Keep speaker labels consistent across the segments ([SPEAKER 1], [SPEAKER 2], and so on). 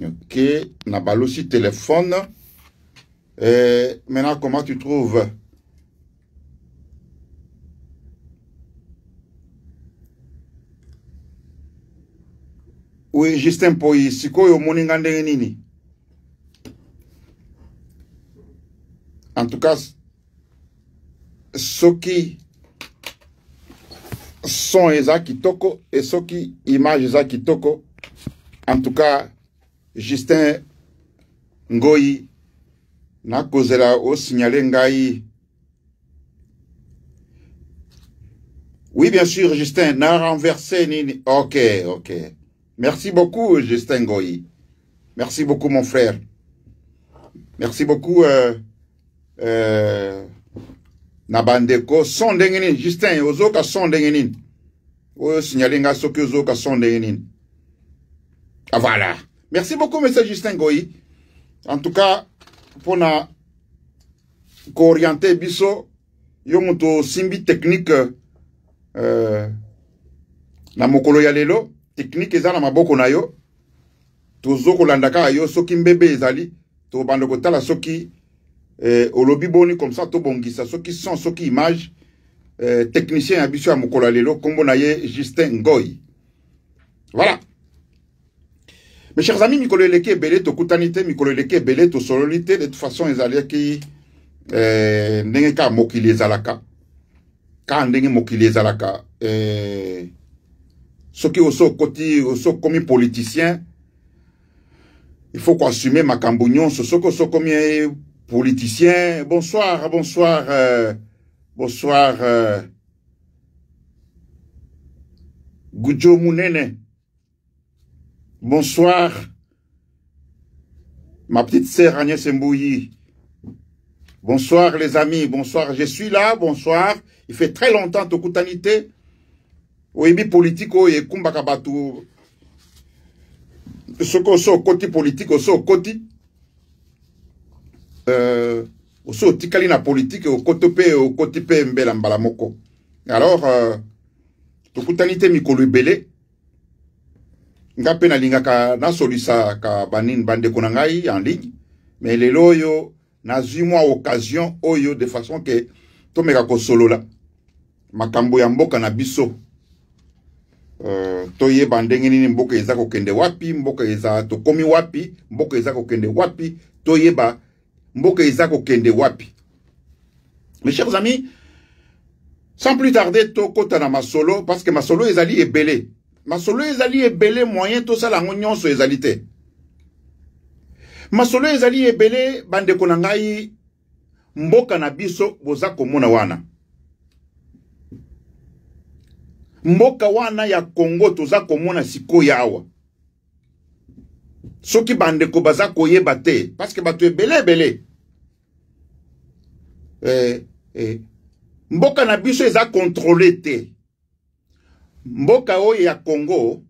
[SPEAKER 1] ok na balosi téléphone et eh, maintenant comment tu trouves oui justin poi sikoyo omoni nga ndenge nini en tout cas soki son eza kitoko e soki image eza kitoko en tout cas justin ngoyi nakozela osignale ngai oui bien sûr justin na renversé nini ok ok merci beaucoup justin ngoyi merci beaucoup mon frère merci beaucoup euh, euh, na bandeko so ndenge nini justin ozoyoka so ndenge nini oyo osignale ngai soki ozoyoka so ndenge nini ah, voilà Merci beaucoup, M. Justin Goyi. En tout cas, pour na orienter biso, yon to simbi technique euh, na mokolo ya lelo, technique eza na maboko na yo, tozo kolanda kaka yo soki mbebe ezali, tobanda kotala soki eh, olobi boni comme ça tobongisa soki son soki image eh, technicien ya biso ya mokolo ya lelo nkombo na ye Justin Ngoyi. Voilà. mes chers amis mikolo eleki ebele tokutani te mikolo eleki ebele tosololi te de toute façon ezalaki eh, ndenge kaka mokili ezalaka kaka ndenge mokili ezalaka eh, soki oso okoti oso okomi politicien il faut koassume makambo nyonso soki oso okomi politicien bonsoir bonsoir euh, bonsoir euh, gujo munene Bonsoir, ma petite sœur Agnès Mbouyi. Bonsoir les amis, bonsoir. Je suis là, bonsoir. Il fait très longtemps Tokutanité. tu politique oye politique. Ce Soko so côté politique so côté euh so tikali na politique au côté au côté P, mbela mbalamoko. moko. Alors euh, Tokutanité nga mpe nalingaka nasolisa ka banini bandeko na ngai en ligne mais lelo oyo nazwi mwa occasion oyo de façon ke tomeka kosolola makambo ya mboka na biso uh, toyeba ndenge nini mboka eza kokende wapi mboka eza tokomi wapi mboka eza kokende wapi toyeba mboka eza kokende wapi mes chers amis sans plus tarder tokɔta na masolo parce que masolo ezali ebele masolo ezali ebele moyen tosala yango nyonso ezali te masolo ezali ebele bandeko na ngai mboka na biso boza komona wana mboka wana ya kongo toza komona sikoyo awa soki bandeko baza koyeba te parceke bato ebele ebele eh, eh. mboka na biso eza kontrole te mboka oyo ya congo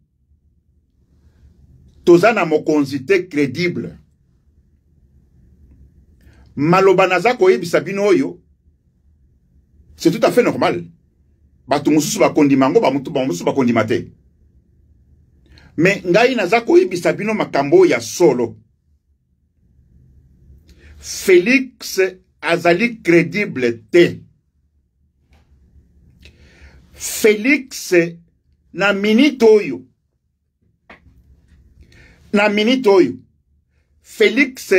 [SPEAKER 1] toza na mokonzi te crédible maloba naza koyebisa bino oyo c'est tout à fait normal bato mosusu bakondima yango bamosusu bakondima te me ngai naza koyebisa bino makambo ya solo félix azali crédible te félix na minite oyo na minite oyo félix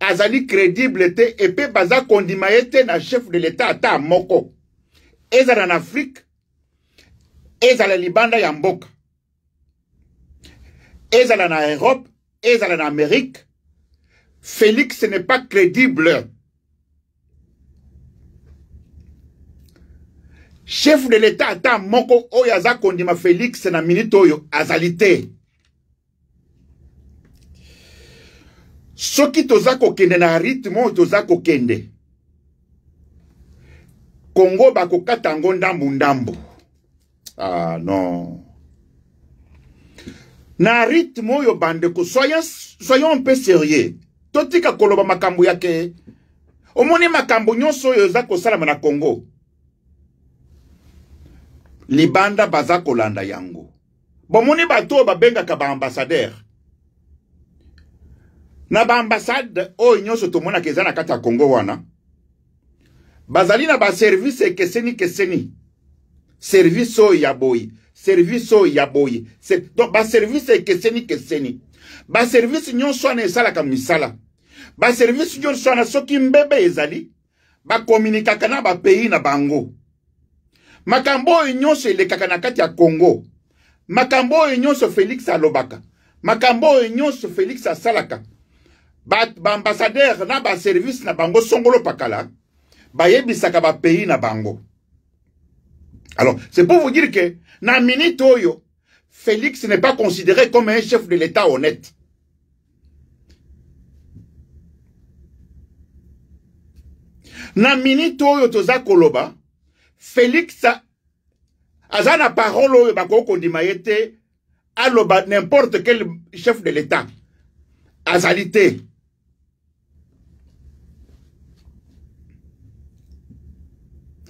[SPEAKER 1] azali crédible te epe baza kondima ye te na chef de l'état ata moko ezala na afrique ezala libanda ya mboka ezala na europe ezala na amérique félix n'est pas crédible chef de l'etat ata moko oyo aza kondima félix na minite oyo azali te soki toza kokende na rythme oyo toza kokende kongo bakokata yango ndambu ndambu ah non na rythme oyo bandeko soyons, soyons un peu sérieux totika koloba makambo yake omoni makambo nyonso oyo eza kosalama na kongo libanda baza kolanda yango bomoni bato oyo babengaka baambasadere na baambasade oyo nyonso tomonaka eza na kati ya kongo wana bazali na baservise ekeseni keseni servise oyo ya boye servise oyo ya boye donc baservise ekeseni keseni baservise nyonso wana esalaka misala baservise nyonso wana soki mbebe ezali bakominikaka na bapeyi na bango makambo oyo se le na Congo, ya kongo makambo lobaka nyonso félix alobaka makambo oyo nyonso félix ba baambasadere na service na bango songolo pakala ba pays na bango alors c'est pour vous dire que na minute oyo félix n'est pas considéré comme un chef de l'état honnête na minute oyo toza koloba Félix aza na parole oyo bakoki kondima ye te aloba n'importe quel chef de l'état azali te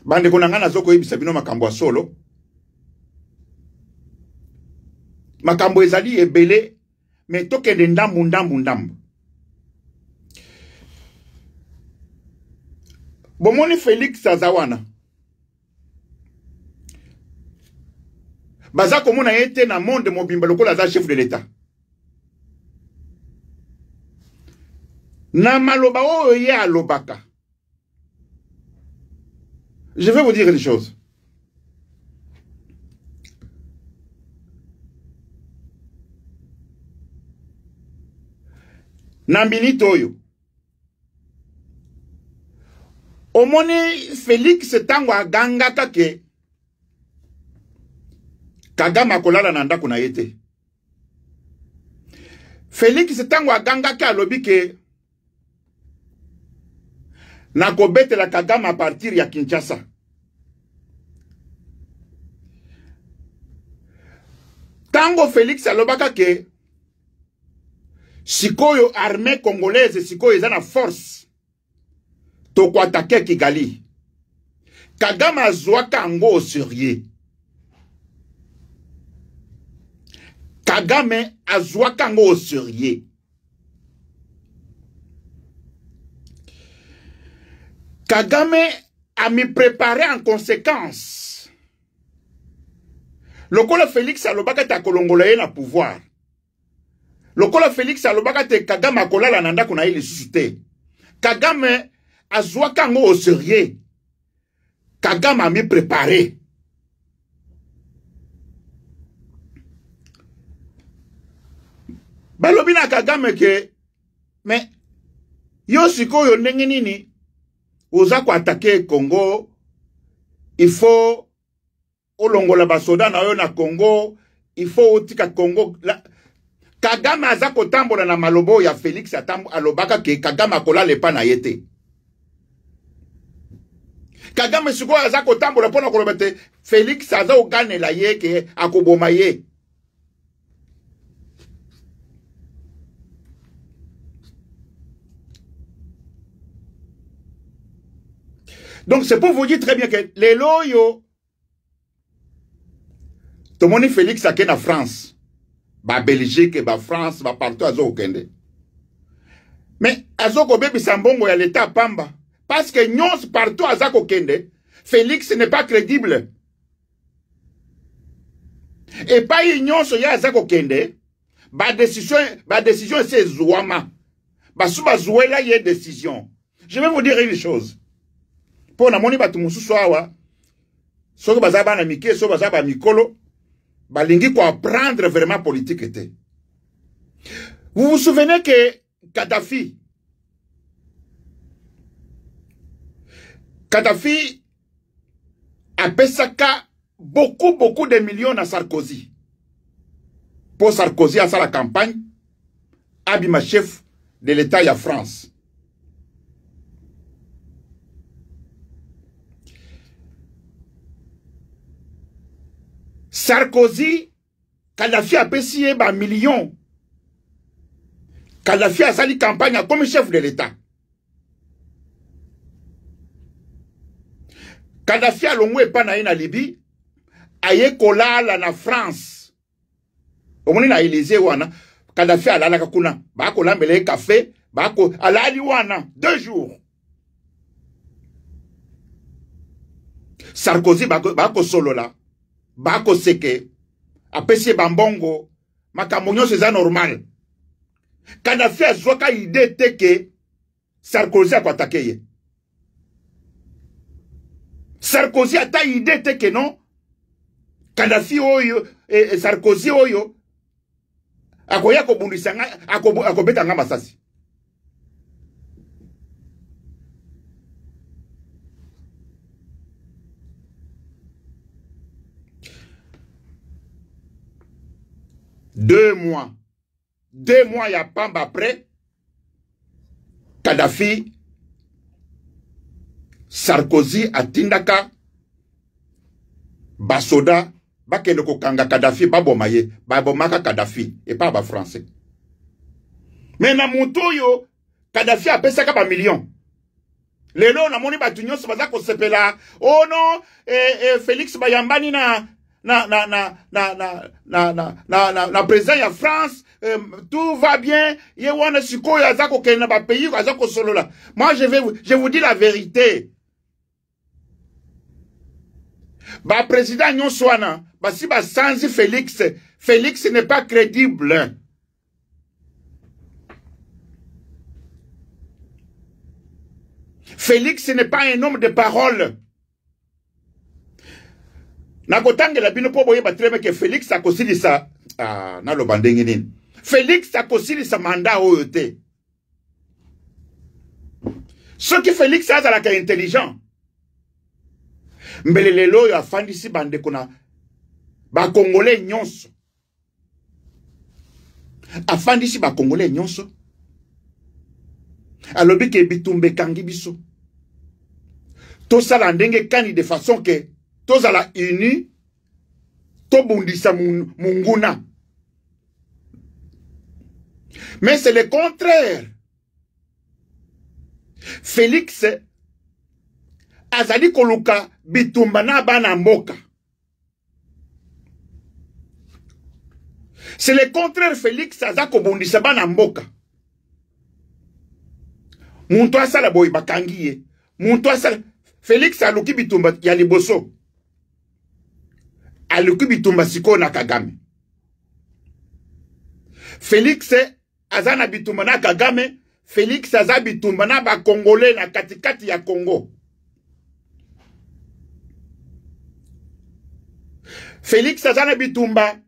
[SPEAKER 1] bandeko na ngai nazo koyebisa bino makambo ya solo makambo ezali ebele me tokende ndambu ndambu ndambu bomoni félix aza wana baza komona yete na monde mobimba la za chef de l'état na maloba oyo ye alobaka je vais vous dire une chose na minute oyo omoni félix ntango gangaka ke kagame akolala na ndako na ye te feliksi ntango agangaki alobi ke nakobetela kagame apartir ya kinshasa ntango felix alobaka ke sikoyo armée congolaise sikoyo eza na force tokoatake kigali kagame azwaka yango au sérieux kagame azwaka yango au sérieux kagame amiprépare en conséquence lokola félix alobaka te akolongola ye na pouvoir lokola félix alobaka te kagame akolala na ndako na ye lisusu te kagame azwaka yango au sérieux kagame amiprépare balobi na kagame ke me yo sikoyo ndenge nini oza koatake congo ifo olongola basoda na yo na congo ifo otika congo la... kagame aza kotambola na maloba oyo ya félix alobaka ke kagame akolala epa na ye te kagame sikoyo aza kotambola mpo na koloba te félix aza koganela ye ke akoboma ye Donc c'est pour vous dire très bien que les loyaux, tout le monde Félix a la France, la Belgique, la France, va partout à Zokende. Mais à Zokobé, Sambongo, il y a l'État Pamba. Parce que nous, partout à Zokende, Félix n'est pas crédible. Et pas nyonso ya Zokende, ba décision, ba décision c'est Zouama. Ba souba Zouela y a décision. Je vais vous dire une chose. Pour la monnaie, mosusu awa soki bazaba na mike soki bazaba mikolo balingi apprendre vraiment politique était. vous vous souvenez que Kadhafi, Kadhafi a pesaka beaucoup beaucoup de millions à sarkozy Pour sarkozy à la campagne abima chef de l'état ya france sarkozy kalafi apesi ye bamillion kalafi azali campagne akomi chef de l'état kadafi alongwe epa na ye na libi aye kolala na france omoni na élysée wana kadafi alalaka kuna bakolambela ye kafe bako alali wana deux jours sarkozy bakosolola bakoseke apesi ye bambongo makambo nyonso eza normal kanafi azwaka ide te ke sarkozy akoatake ye sarkozy ata ide te ke non kanafi oyo eh, eh, sarkozy oyo akoya kobundisa nga akobeta ako nga masasi deux mois, deux mois ya pamba après, Kadhafi, Sarkozy atindaka basoda bakende kokanga Kadhafi baboma ye babomaka Kadhafi epai ba français me na moto oyo Kadhafi apesaka bamillion lelo namoni bato nyonso baza kosepela o oh non eh, eh, félix bayambani na na, na, na, na, na, na, na, na, na, na président ya france euh, tout va bien ye wana kena ba pays na zako solo là moi je, vais, je vous dis la vérité président soana ba si ba basanzi félix félix n'est pas crédible félix n'est pas un homme de parole nakotangela bino mpo boyeba tremeke felix akosilisa ah, naloba ndenge nini felix akosilisa manda oyo te soki felix azalaka intelligent mbele lelo oyo afandisi bandeko na bakongole nyonso afandisi bakongole nyonso alobi ke bitumba ekangi biso tosala ndenge kani de façon ke tozala uni tobundisa munguna mais c'est le contraire félix azali koluka bitumba na bana mboka c'est le contraire félix aza kobundisa bana mboka moto asala boye bakangi ye moto asala félix aluki bitumba ya liboso aluki bitumba sikoyo na kagame felix aza na bitumba na kagame felix aza bitumba na bakongole na katikati ya kongo felix aza na bitumba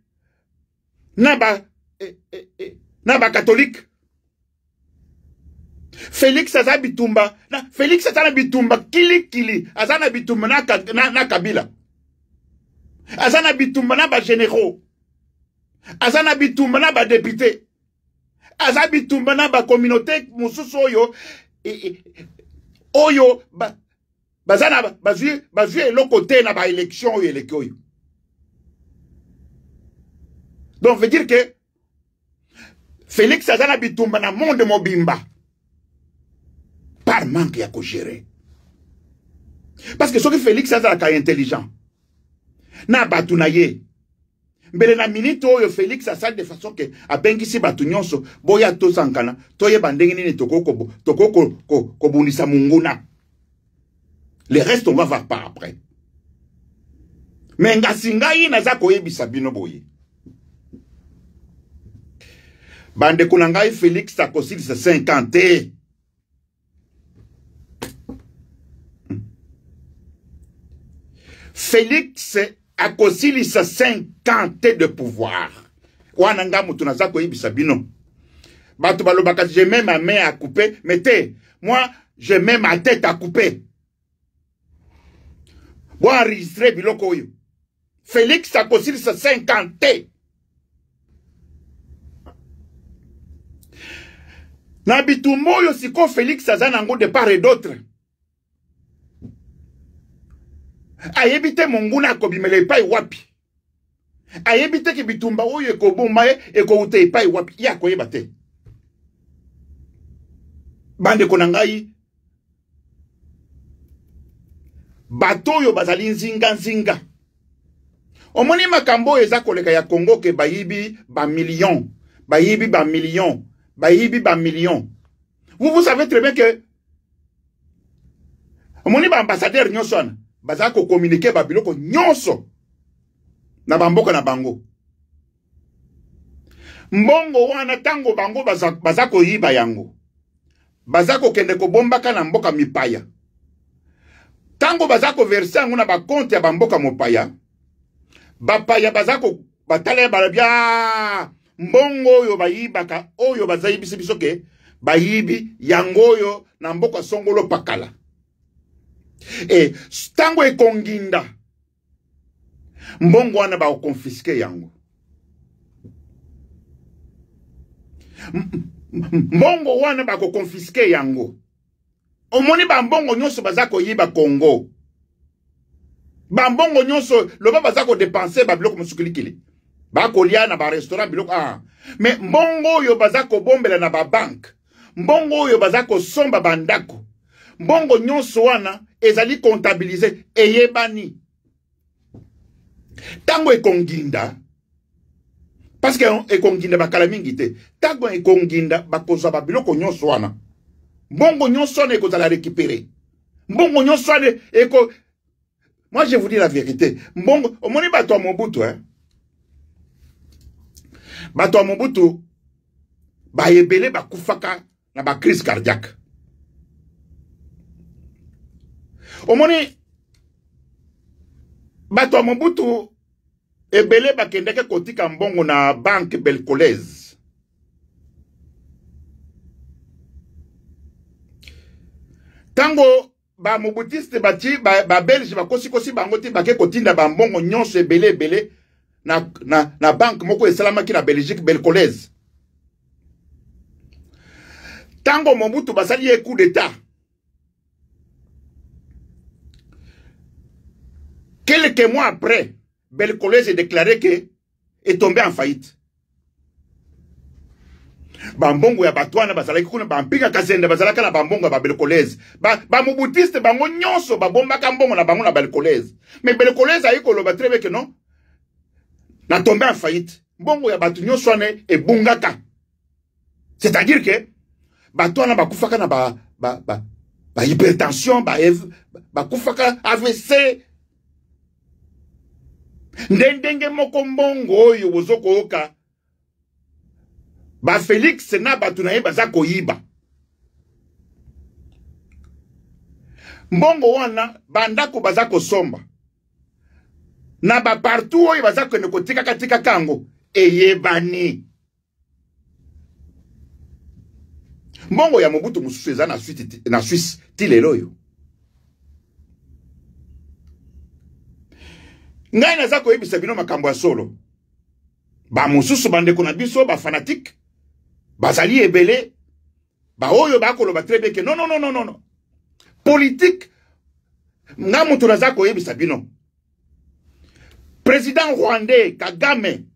[SPEAKER 1] na ba eh, eh, eh, na bakatolike felix aza bitumba na felix aza na bitumba kilikili aza na bitumba na, na, na kabila aza na bitumba na bagénéraux aza na bitumba na badepute aza bitumba na bakommunauté mosusu oyo oyo baza na bazwi bazwi eloko te na baélection oyo eleki oyo donc veut dire ke félix aza na bitumba na monde mobimba par manque ya kogérer parce que soki félix azalaka intelligent na bato na ye mbele na miniti oyo félix asali de façon ke abengisi bato nyonso boya tosankana toyeba ndenge nini tokokobundisa monguna le reste on va voir par après me ngasi ngai naza koyebisa bino boye bandeko na ngai félix akosilisa 50 te félix akosilisa 50 de pouvoir Wananga ngambo tunaza koyebisa bino bato balobaka j'ai même ma main à couper Mettez. moi j'ai même ma tête à couper enregistré biloko oyo félix akosilisa 50 te na bitumba oyo siko félix a nango de part et d'autre ayebi te monguna akobimela epai wapi ayebi teke bitumba oyo ekoboma ye ekowuta epai wapi ye akoyeba te bandeko na ngai bato oyo bazali nzinganzinga omoni makambo oyo eza koleka ya kongo ke bayibi bamillion bayibi bamillion bayibi bamillion vous vous savez très bien ke omoni baambassadeur nyonso wana bazala kokomunike babiloko nyonso na bamboka na bango mbongo wana ntango bango baza, baza koyiba yango baza kokende kobombaka na mboka mipaya ntango baza koverse yango na bakonte ya bamboka mopaya bapaya baza ko batala balobi mbongo oyo bayibaka oyo bazayibisi biso ke bayibi yango oyo na mboka songolo pakala e ntango ekonginda mbongo wana bakokonfiske yango mbongo wana bakokonfiske yango omoni bambongo nyonso baza koyiba kongo bambongo nyonso loba baza kodepanse babiloko mosukilikili bakolia na barestaurant biloko ah. me mbongo oyo baza kobombela na babanke mbongo oyo baza kosomba bandako mbongo nyonso wana ezali kontabilize eyebani ntango ekonginda parceke ekonginda bakala mingi te ntango ekonginda bakozwa babiloko nyonso wana mbongo nyonso wana ekozala récupere mbongo nyonso wana eko moi je vous dis la vérité mbongo omoni bato ya mobutu eh? bato ya mobutu bayebele bakufaka na bacrise cardiaque omoni bato ya mobutu ebele bakendaki kotika mbongo na banke belcolaise ntango bamobutiste bati babelge ba bakosikosi bango te bake kotinda bambongo nyonso ebele ebele na, na, na banke moko esalamaki na belgique belcolaise ntango mobutu basali ye coup d'etat Quelques mois après, Belcolège a déclaré que est tombé en faillite. bambongo ya batwana bazalaki kuna bampika kazenda bazalaka na bambongo ya babelkolese bamobutiste bango nyonso babombaka mbongo na bango na belkolese me belkolese ayi koloba tre que non tombé en faillite mbongo ya bato nyonso e bungaka. c'est-à-dire que, batwana wana bakufaka na ba ba, ba, ba kufaka avc nde ndenge moko mbongo oyo bozokoyoka bafelix na bato na ye baza koyiba mbongo wana bandako baza kosomba na bapartout oyo baza kokende kotikakatikaka yango eyebani mbongo ya mobutu mosusu eza na swisse ti lelo oyo ngai naza koyebisa bino makambo ya solo bamosusu bandeko na biso bafanatike bazali ebele baoyo bakoloba tre beke non, non, non, non, non. politike nga moto naza koyebisa bino président rwandais kagame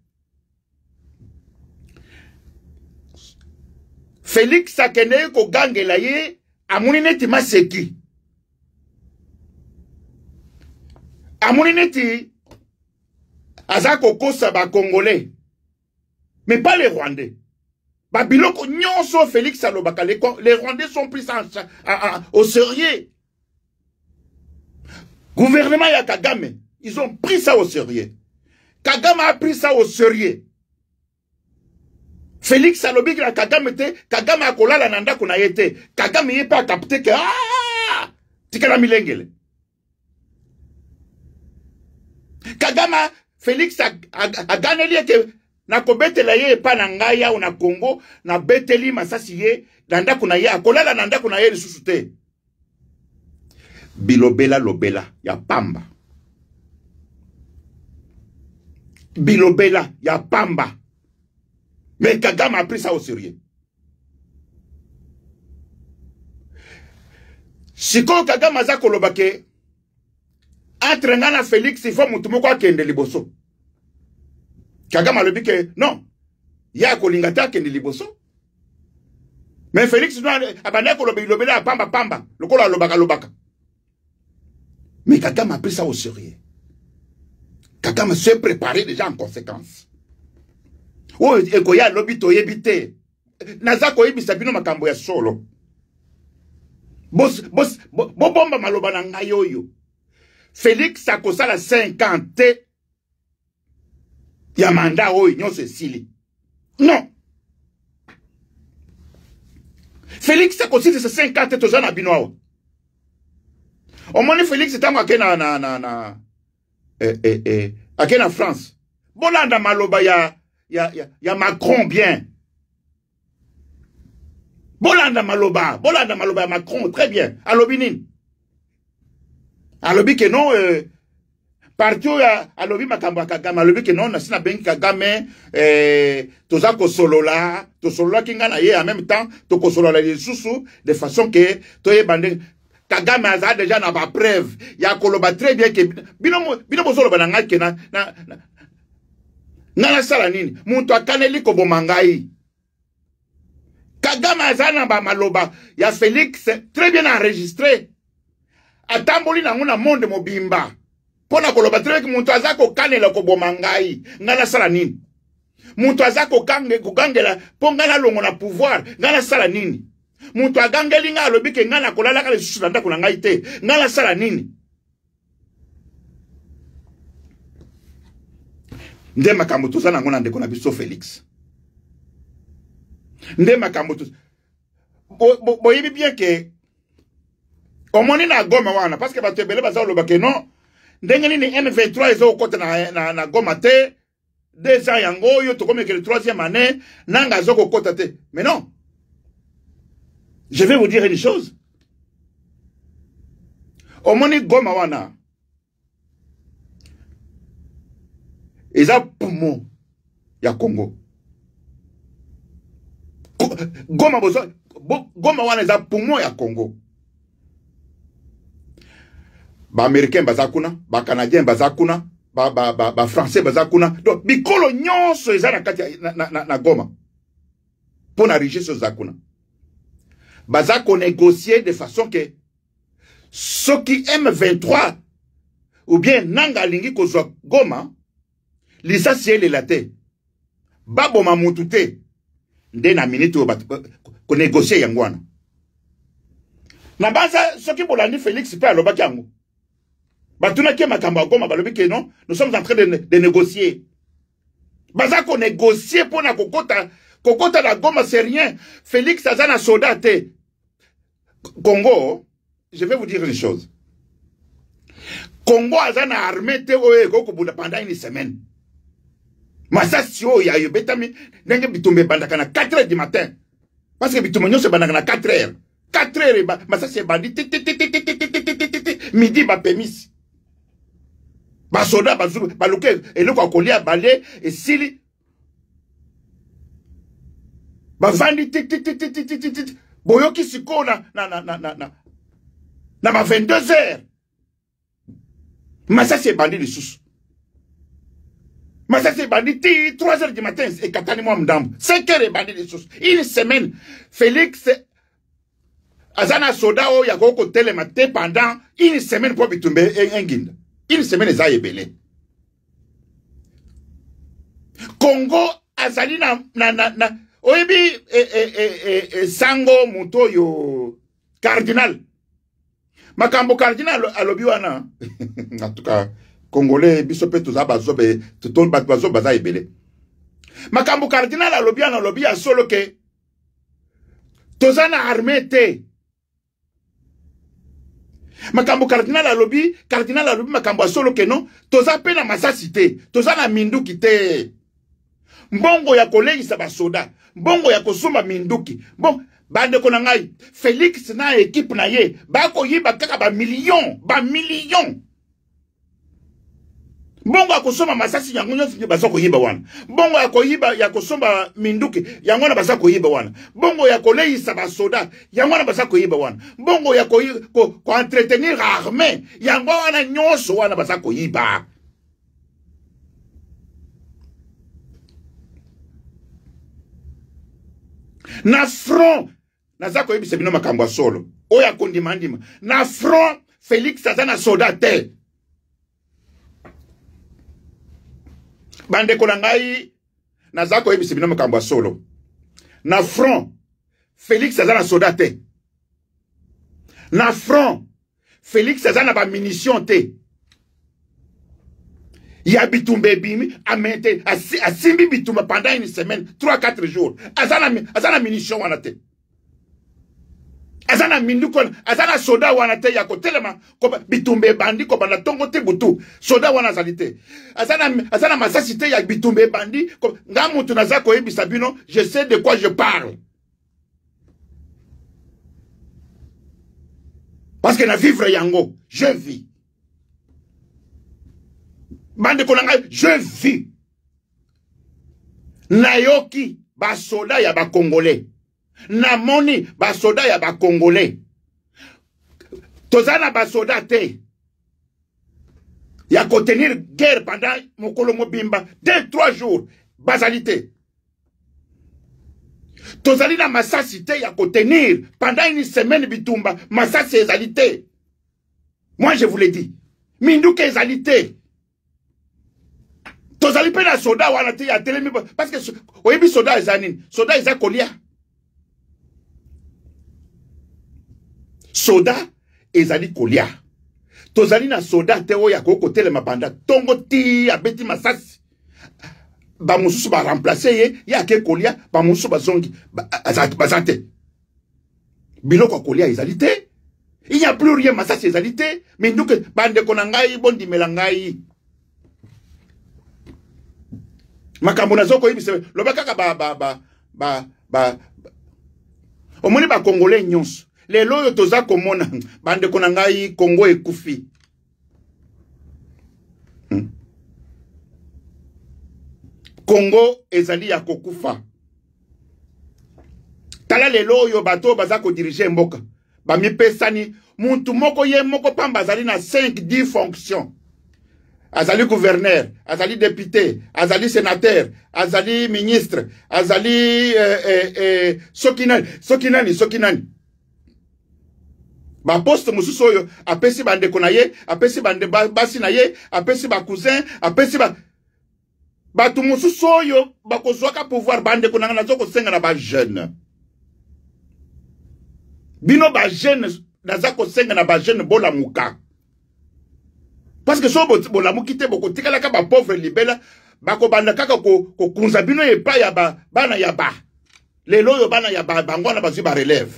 [SPEAKER 1] félix akende ye kogangela ye amoni neti maseki amoni neti aza va congolais. mais pas les rwandais babiloko nyonso félix alobaka les, les rwandais sont pris ça au sérieux gouvernement ya kagame ils ont pris ça au sérieux kagame a pris ça au sérieux félix Salobi kagame te kagame kola la nanda qu'on a été. kagame que ah c'est tika la milengele kagame felix aganeli ete nakobetela ye epa na ngai awa na kongo nabeteli masasi ye na ndako na ye akolala na ndako na ye lisusu te bilobelalobela ya pamba bilobela ya pamba me kagame apris ça au sérieux sikoyo kagame aza koloba ke entre nga na felix ifo motu moko akende liboso kagame alobi ke non ye akolinga te akende liboso me felix abandaki koloba ilobeli ya pambapamba lokola alobakalobaka me kagame apris ça au sérieux kagame se préparé déjà en conséquence oyo oh, ekoya alobi toyebi te naza koyebisa bino makambo ya solo bobomba maloba na ngai oyo félix akosala 50 te ya manda oyo nyonso esili non félix akosilisa 50 te toza na bino awa omoni félix ntango ake na, na, na, na eh, eh, eh. ake na france bolanda maloba ya, ya, ya, ya macron bien bolanda maloba bolanda maloba ya macron très bien alobi nini alobi ke non eh, parti oyo alobi makambo ya kagame alobi ke non nasi nabengi kagame eh, toza kosolola tosololaki ngai na ye en même temps tokosolola lisusu de façon ke toyeba ndenge kagame azala deja na bapreuve ya koloba très bien ke bino bozoloba na ngai ke na, na, na, nga nasala nini moto akaneli koboma ngai kagame aza na bamaloba ya félix très bien enregistré atamboli nango na monde mobimba mpo na koloba teleki moto aza kokanela koboma ngai ngai nasala nini moto aza kogangela mpo ngai nalongo na pouvoir ngai nasala nini moto agangeli ngai alobi ke ngai nakolalaka lisusu na ndako na ngai te ngai nasala nini nde makambo toza nango na ndeko na biso félix nde makambo boyebi bien ke omoni na goma wana parceke bato ebele baza koloba ke non ndenge nini n23 eza kokɔta na, na, na goma te deux ans yango oyo tokomekele troisième année nanga aza kokɔta te mais non je vais vous dire une chose omoni goma wana eza pumo ya congo goma, bozo, goma wana eza pumo ya congo baaméricain baza kuna bacanadien baza kuna bafrançais ba, ba, baza kuna donc bikolo nyonso eza na kati na, na, na, na goma mpo na richesse oza kuna baza konégocie de façon ke soki m23 ou bien nanga alingi kozwa goma lisasi elela te baboma mutu te nde na miniti oyo konégocie yango wana na banza soki bolandi félix mpe alobaki yango batunaki makambo ya goma balobi ke non nous sommes en train de, de négocier baza négocier pour na kokota kokota na goma c'est rien félix Azana soda te congo je vais vous dire une chose congo Azana armé armée te oyo ekokobunda pendant une semaine masasi oyo ya ebetami ndenge bitumba ebandaka bandakana 4 heures du matin parce que bitumba nyonso ebandaka na 4 heures 4 heures masasi ebandi midi ba pemis. basoda baluka eloko ya kolia balie esili bavandi tititititititi boyoki sikoyo na, na, na, na, na, na, na ba 22 heures masasi ebandi lisusu masasi ebandi ti 3 heures du matin ekatani mwa mndambo 5 heures ebandi lisusu une semaine félix aza na soda oyo akoki kotelema te pendant une semaine mpo bitumba enginda e, e une semaine eza ebele congo azali na, na, na, na oyebi e, e, e, e, e sango moto oyo cardinal makambo cardinal alobi wana en tout cas congolais biso mpe toza bazobe bato bazobe baza ebele makambo cardinal alobi wana alobi ya solo ke toza na arme te makambo kardinal alobi kardinal alobi makambo ya solo ke non toza mpe na masasi te toza na minduki te mbongo ya kolengisa basoda mbongo ya kosomba minduki bon bandeko na ngai félix na ekipe na ye bakoyiba kaka bamillion bamillion mbongo ya kosomba masasi yango nyonso baza koyiba wana mbongo ya koyiba ya kosomba minduki yango wana baza koyiba wana mbongo ya koleisa basoda yango wana baza koyiba wana mbongo ya koentretenir ko, ko arme yango wana nyonso wana baza koyiba na front naza koyebisa bino makambo ya solo oyo akondima ndima na front félix aza na soda te bandeko na ngai naza koyebisa bino makambo ya solo na front félix aza na soda te na front félix aza na bamunition te ya bitumba ebimi ame te asimbi bitumba pendant une semaine 3 4 jours aza na, aza na munition wana te aza na minduku wana aza na soda wana te ya kotelema bitumba ebandi kobanda ntongo te butu soda wana azali te aza na masasi te ya bitumba ebandi nga motu naza koyebisa bino je sais de quoi je parle parce que na vivre yango je vis bandeko na ngai je vis nayoki basoda ya bakongolais namoni basoda ya bakongole toza na basoda te ya kotenir guerre pendant mokolo mobimba deux trois jours bazali te tozali na masasi te ya kotenir pendant une semaine bitumba masasi ezali te moi je vous le dis minduka ezali te tozali mpe na soda wana te ya telemi parce que oyebi soda eza nini soda eza kolia soda ezali kolia tozali na soda te oyo akoki kotelema banda ntongo ti abeti masasi bamosusu baremplace ye ye ake kolia bamosusu bazongi baza te biloko ya kolia ezali te il n'y a plus rien masasi ezali te me nduke bandeko na ngai bondimela ngai makambo nazo koyebisa loba kaka ba, ba, ba, ba, ba. omoni bakongole nyonso lelo oyo toza komona bandeko na ngai kongo ekufi hmm? kongo ezali ya kokufa tala lelo oyo bato oyo baza kodirige mboka bamipesani mutu moko ye moko pamba azali na 5-10 fonction azali gouverneur azali député azali sénateur azali ministre azali eh, eh, eh, soki nani soki nani soki nani baposte mosusu oyo apesi bandeko na ye apesi basi na ye apesi bacousin apesi ba bato mosusu oyo bakozwaka pouvoir bandeko na ngai naza kosenga na bajeune bino bajeune naza kosenga na bajeune bolamuka parce que soki bolamuki te bokotikalaka bapauvre libela bakobanda kaka kokunza ko bino epai ya bana ya ba lelo oyo bana ya bango wana bazwi bareleve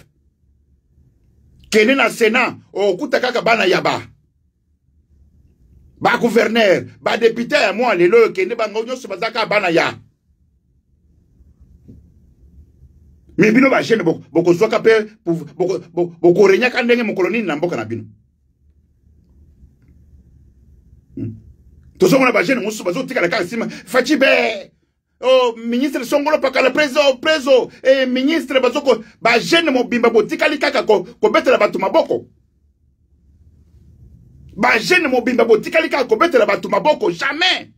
[SPEAKER 1] okende na senat okuta kaka bana yaba bagouverneur badepute ya mwa lelo oyo okende bango nyonso baza kaka bana ya me bino bajene bokozwaka mpe bokorenyaka ndenge mokolo nini na mboka na bino hmm. tozomona bajene mosusu bazotikala kaka nsima faci be Oh ministre songolo pakala preso preso et eh, ministre bazoko bajeune mobimba tikali kaka kobetela batu maboko bajeune mobimba tikali kaka kobetela batu maboko jamais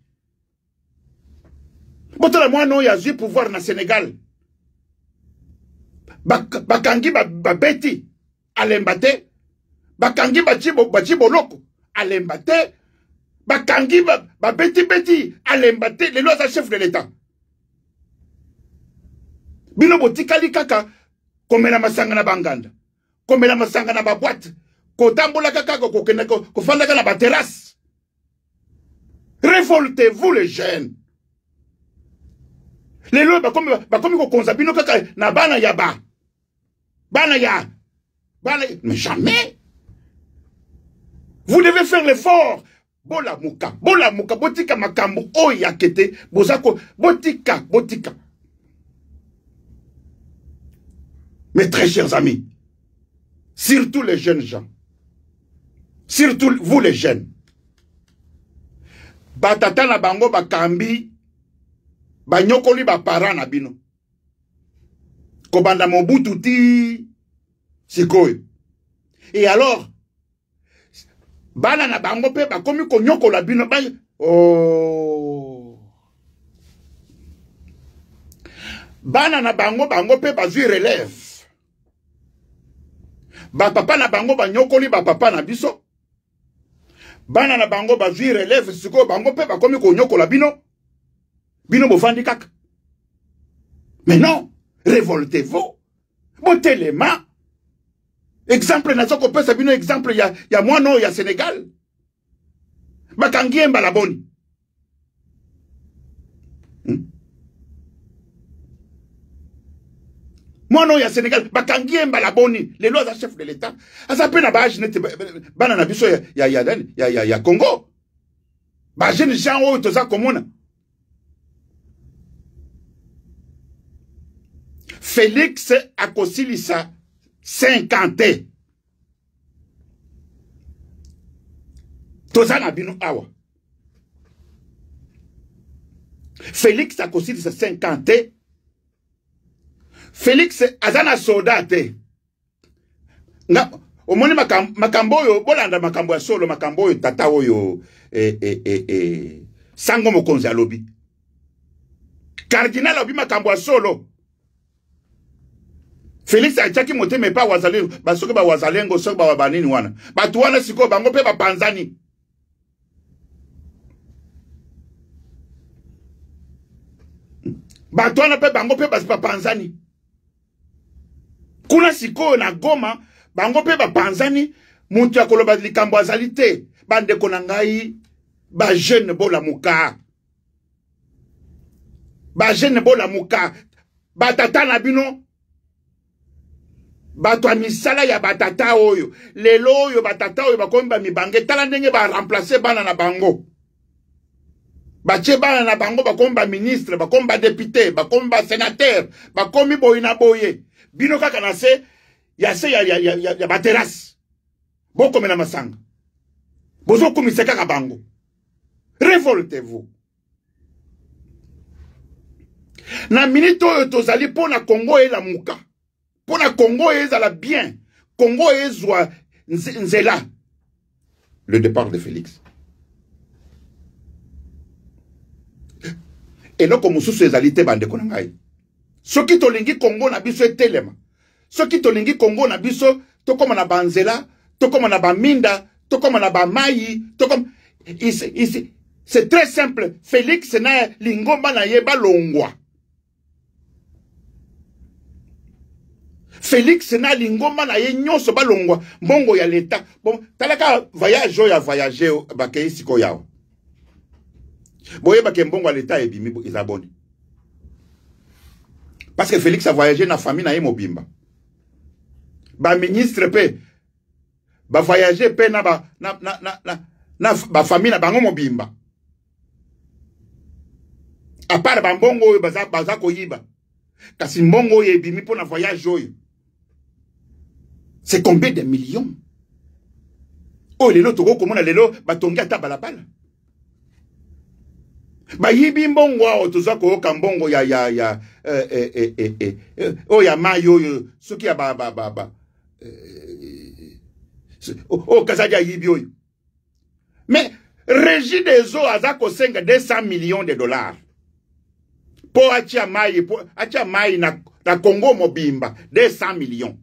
[SPEAKER 1] botala y y'a du pouvoir na sénégal bakangi ba alemba loko, bakangi jibo boloko ba, ba bakangi Beti alemba Les lois aza chef de l'état bino botikali kaka komela masanga na banganda komela masanga na la kotambola kaka kofandaka na révoltez-vous les jeunes lelo bakomi ko vous bino kaka na bana ya ba bana ya bana mais jamais vous devez faire l'effort bolamuka bolamuka botika makambo o yakete, botika botika Mes très chers amis, surtout les jeunes gens, surtout vous les jeunes, batata na bango bakambi banyokoli baparent na bino kobanda mobutu ti sikoyo e alors bana na bango mpe bakomi konyokola bino ba oh. bana na bango bango mpe bazwi relève papa na bango banyokoli papa na biso bana na bango bazwi relève siko bango komi ko nyokola bino bino fandi mais non révoltez-vous botelema exemple peut kopesa bino exemple ya, ya mwana ya sénégal bakangi ye mbala boni mwana oyo ya senegal bakangi ye mbala boni lelo aza chef de l'etat aza mpe na baage nete bana na biso ya, ya, ya, ya, ya, ya congo bajeune jean oyo toza komona félix akosilisa 50 te toza na bino awa félix akosilisa 50 te felix aza na soda te nga omoni makambo oyo bolanda makambo ya solo makambo oyo tata oyo eh, eh, eh, eh. sango mokonzi alobi kardinal alobi makambo ya solo felix atiaki motema epa wazali basoki bawazalengo soki bawa banini wana bato wana sikoyo bango mpe bapanzani bato wana mpe bango mpe bapanzani ba kuna sikoyo na goma bango mpe bapanzani moto ya koloba likambo azali te bandeko na ngai bajeune bolamuka bajeune bolamuka batata na bino bato ya misala ya batata oyo lelo oyo batata oyo bakomi bamibange tala ndenge baremplace bana na bango batie bana na bango bakomi baministre bakomi badepute bakomi basenatere bakomi boye na boye bino kaka na se ya se ya, ya, ya, ya, ya baterasi bokomela masanga bozokumisa kaka bango revolte vous na minite oyo tozali mpo na kongo elamuka mpo na kongo oyo ezala bien kongo oyo ezwa nzela le départ de félix eloko mosusu ezali te bandeko na ngai soki tolingi kongo na biso etelema soki tolingi kongo na biso tokóma na banzela tokóma na baminda tokóma na bamai tokóma c'est très simple félix na lingomba na ye balongwa félix na lingomba na ye nyonso balongwa mbongo ya leta bon talaka voyage oyo avoyage bakei sikoyo awa boyebake mbongo ya leta ebimi eza boni parce que Félix a voyagé na famille na Ba ministre, baministre ba bavoyage pe, na, ba, na, na, na, na, na famille na bango mobimba apart bambongo oyo baza, baza koyiba kasi mbongo oyo ebimi pour na voyage joye, c'est combien de millions oyo lelo tokokomona lelo batongi ta balabala bayibi mbongo awa toza koyoka mbongo ya ya ya eh, eh, eh, eh, eh. eh, eh oyo oh, ya mai oyo soki ya babababa eh, oyo oh, oh, kazaki ayibi oyo mais régi des eaux aza kosenga 200 millions de dollars mpo atia mai po atia mai na, na congo mobimba 200 millions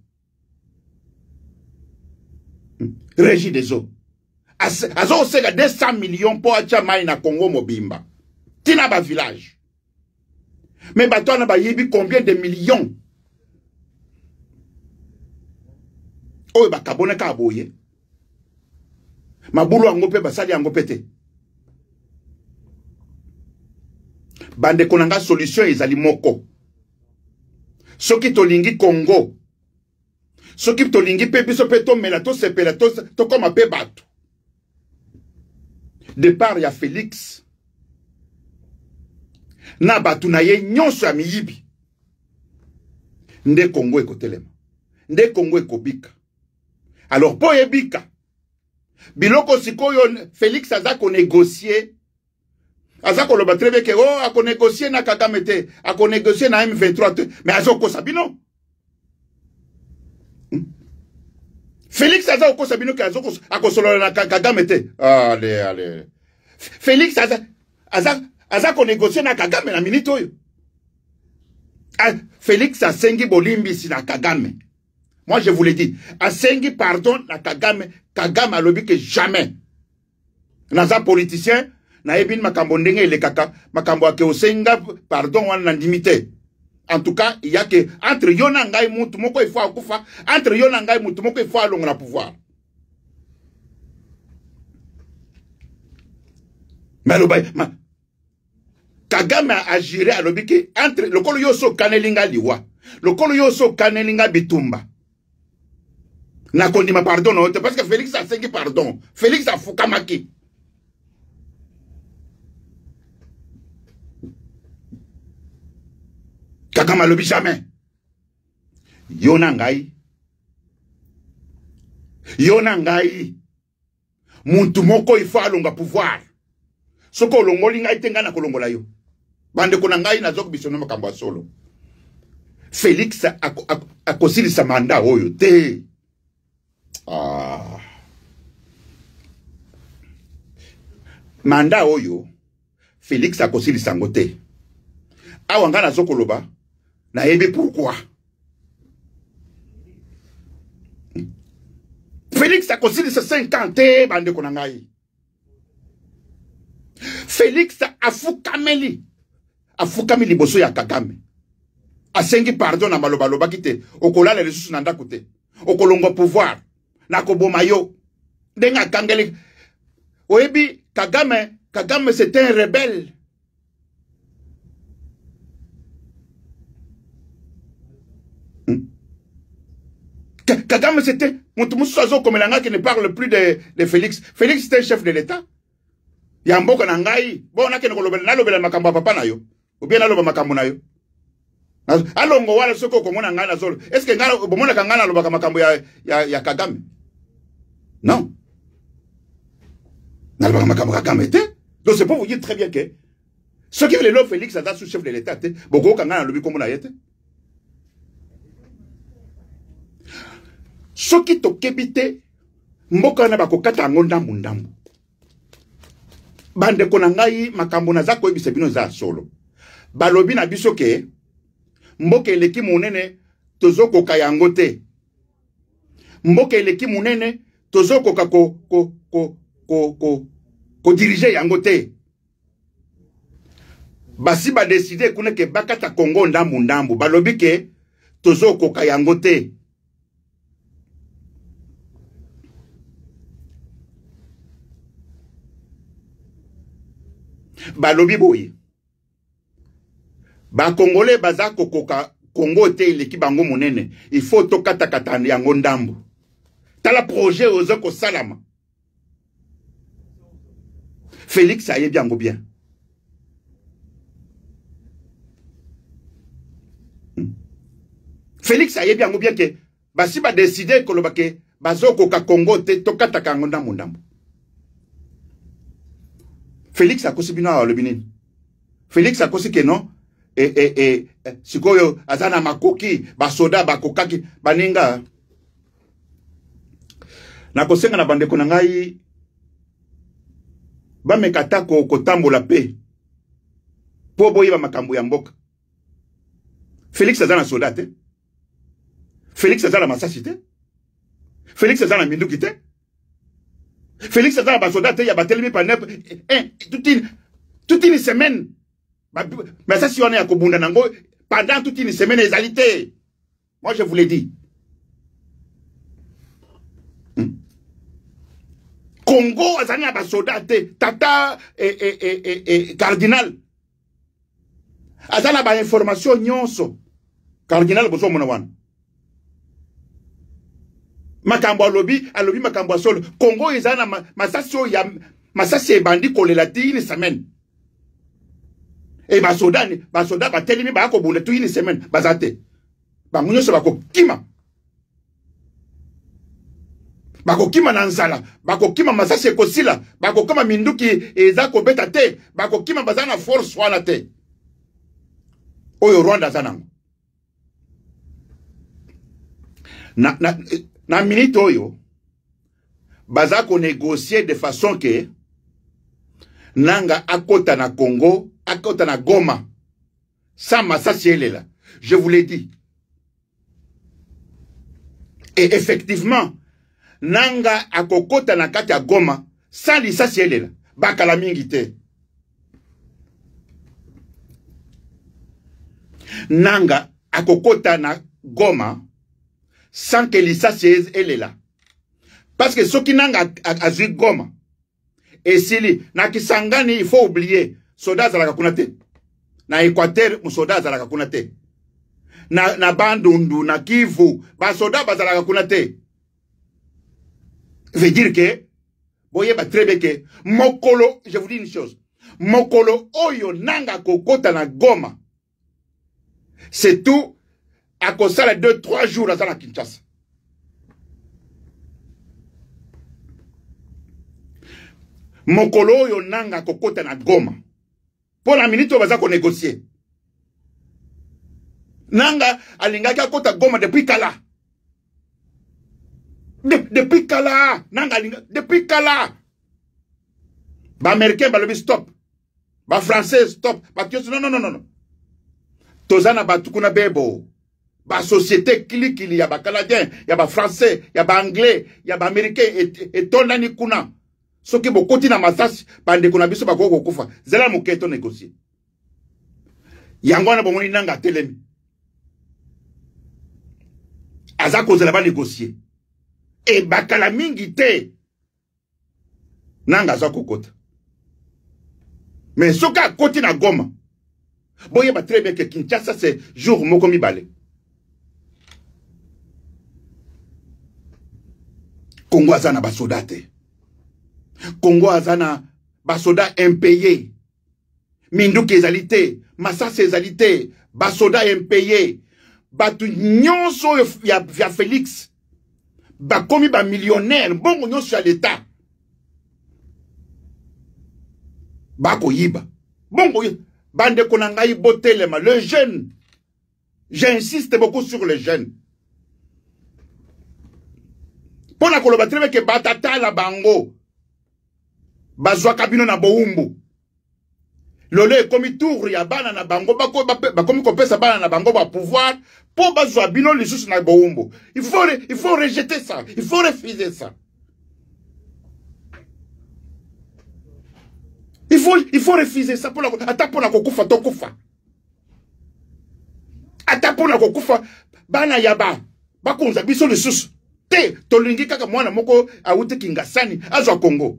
[SPEAKER 1] hmm, régi des eaux azosenga 200 millions mpo atia mai na congo mobimba tina bavillage me bato wana bayebi combien de millions oyo bakabonaka boye mabulu yango mpe basali yango mpe te bandeko na nga solution ezali moko soki tolingi congo soki tolingi mpe biso mpe tomela tosepela tokóma mpe bato départ ya félix na bato na ye nyonso ya miyibi nde kongo ekotelema nde kongo ekobika alors mpo ebika biloko sikoyo félix aza konegosie aza koloba tre beke o oh, akonegosie na kagame te akonegosie na m23 te me azokosa bino hmm? félix aza kokosa bino ke akosolola na kagame te ale ale félix aza, aza aza négocier na kagame na minute oyo ah, félix asengi si na kagame moi je vous le a asengi pardon na kagame kagame lobi que jamais naza politicien na nini makambo ndenge kaka, makambo ake osenga pardon wana na dimité. en tout cas il y a que entre yo ngai mutu moko ifo akufa entre yo ngai mutu moko ifo na pouvoir mais kagame agire alobi ke entre lokolo yo so okaneli nga liwa lokolo yo so okaneli nga bitumba nakondima pardon no te parce que félix asengi pardon félix afukamaki kagame alobi jamais yo na ngai yo na ngai mutu moko ifo alonga pouvoir soki olongoli ngai te ngai nakolongola yo bandeko na ngai naza kobisana makambo ya solo félix akosilisa ako, ako manda oyo te ah. manda oyo félix akosilisa yango te awa ngai naza koloba nayebi pourkui félix akosilisa 5 ans te bandeko na ngai félix afukameli afukami liboso ya kagame asengi pardon na maloba alobaki te okolala lisusu na ndako te okolongwa pouvoir nakoboma yo ndenge akangeli oyebi kagame kagame c'est un rebelle hmm? Kagame, c'était. Moutmoussazo, comme il ne parle plus de, de Félix. Félix, c'était un chef de l'État. Yambo Kanangai. Bon, on a qu'un lobel, na lobel, ma papa na yo. obien aloba makambo na yo alongo wana soki okomona ngai nazolo estce ngai bomonaka ngai nalobaka makambo ya, ya, ya kagame non nalobaka makambo ya kagame te donc c'est pour vous dire très bien que soki lelo félix aza sous chef de l'état te bokoyoka ngai nalobi kombo na ye te soki tokebi te mboka wana bakokata yango ndambu ndambu bandeko na ngai makambo naza koyebisa bino eza ya solo balobi na biso ke mboka eleki monene tozokoka yango te mboka eleki monene tozokoka kodirige ko, ko, ko, ko, ko yango te basi badeside kuna ke bakata kongo ndambu ndambu balobi ke tozokoka yango te balobi boye bakongole baza kokoka kongo te eleki bango monene ifo tokatakata yango ndambo tala projet oyo oza kosalama félix ayebi yango bien hmm. félix ayebi yango bien ke basi badeside koloba ke bazokoka kongo te tokataka yango ndambo ndambo félix akosi bino awa alobi nini félix akosi ke non e, e, e, e, sikoyo aza na makoki basoda bakokaki baninga nakosenga na bandeko na ngai bameka atako kotambola mpe mpo boyeba makambo ya mboka félix aza na soda te félix aza na masasi te félix aza na minduki te félix aza na basoda te ya batelemi panepe eh, eh, toute une, toute une semaine masasi wana ya kobundana yango pendant toute une semaine ezali te moi je vous l'ai dit hmm. congo azali na basoda te tata eh, eh, eh, eh, cardinal aza ah, na bainformation nyonso cardinal bozomona wana makambo alobi alobi makambo ya solo congo ezali na masasi oyo masasi ebandi kolela te une semaine e eh, basoda basoda batelemi baya kobunda tu une semaine baza te bango nyonso bakokima bakokima na nzala bakokima masasi ekosila bakokima minduki eza kobeta te bakokima baza na force wana te oyo rwanda aza nango na, na, na minute oyo baza konegocie de façon ke nanga akota na congo akota na goma sans masasi elela je vous l'ai dit et effectivement nanga akokota na kati ya goma sans lisasi elela bakala mingi te nanga akokota na goma sans ke lisasi elela parce que soki nanga azwi goma esili na kisangani il faut oublier soda azalaka kuna te na équateur mosoda azalaka kuna te na, na bandundu na kivu basoda bazalaka kuna te veut dire ke boyeba très bien ke mokolo je vous dis une chose mokolo oyo nanga kokota na goma c'est tout akosala deux trois jours aza na kinshasa mokolo oyo nanga kokota na goma mpo na miniti oyo baza konegocie nanga alingaki akɔta goma depuis kala De, depuis kala nanga alinga depuis kala baaméricain balobi stop bafrançais stop bato nyonso nononono non, non. toza na bato kuna bebo basosiété kilikili ya bacanadien ya bafrançais ya baanglais ya baaméricain etondani et kuna soki bokoti na masasi bandeko na biso bakoki kokufa zala moke to négocie yango wana bomoni nanga atelemi aza kozela banégocie ebakala mingi te nanga aza kokota me soki akoti na goma boyeba tres bien ke kinshasa se jour moko mibale kongo aza na basoda te congo aza na basoda impaye minduki ezali te masasi ezali te basoda impaye bato nyonso oyo ya, ya félix bakomi bamillionnaire mbongo nyonso ya leta bakoyiba bongo bandeko na ngai botelema le jeune j'insiste beaucoup sur le jeune mpo na koloba telebeke batatala bango bazwaka Kabino na bowumbu Lole komi tour ya bana na bango Bako kopesa bana na bango bapouvoir baso bazwa bino sus na bowumbu il faut, il faut rejeter ça il faut refuser ça il faut, il faut refuser ça mpona ata kokufa tokufa ata la kokufa bana ya ba bakonza biso lisus. te tolingi kaka mwana moko awuti kingasani azwa kongo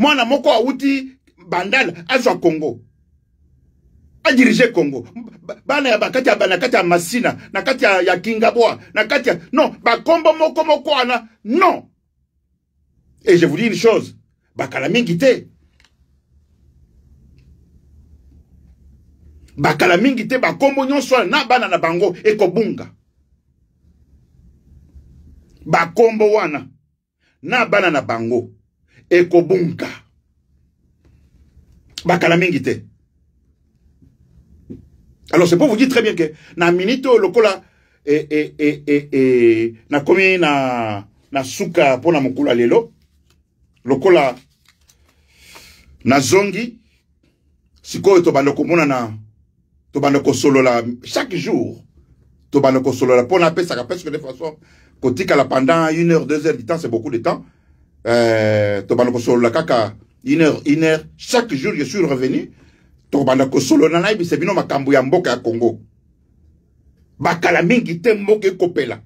[SPEAKER 1] mwana moko awuti bandal azwa congo adirige congo bana ya bakati ya na kati ya masina na kati ya, ya kingabwa na kati ya non bakombo moko moko wana non et je vous dis une chose bakala mingi te bakala mingi te bakombo nyonso wana na bana na bango ekobunga bakombo wana na bana na bango ekobunka bakala mingi te alors c'est pour vous dire très bien que na minute oyo lokola eh, eh, eh, eh, eh, nakomi na, na suka mpo na mokolo ya lelo lokola nazongi sikoyo tobanda komonana tobanda kosolola chaque jour tobanda kosolola mpona apesaka presque de façon kotikala pendant une heure deux heures du temps c'est beaucoup de temps Euh, tobanda la kaka une heure une chaque jour je suis revenu na kosolola c'est bino makambu ya mboka ya congo bakala mingi te mboka kopela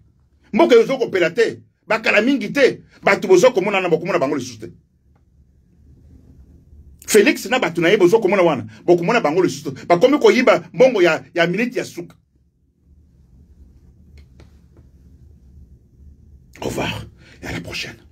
[SPEAKER 1] mboka kopela te bakala mingi te bato boza na bokomona bango le te félix na batu na komona wana bokomona bango lisusu te bakomi koyiba mbongo ya, ya miniti ya souk. au revoir et à la prochaine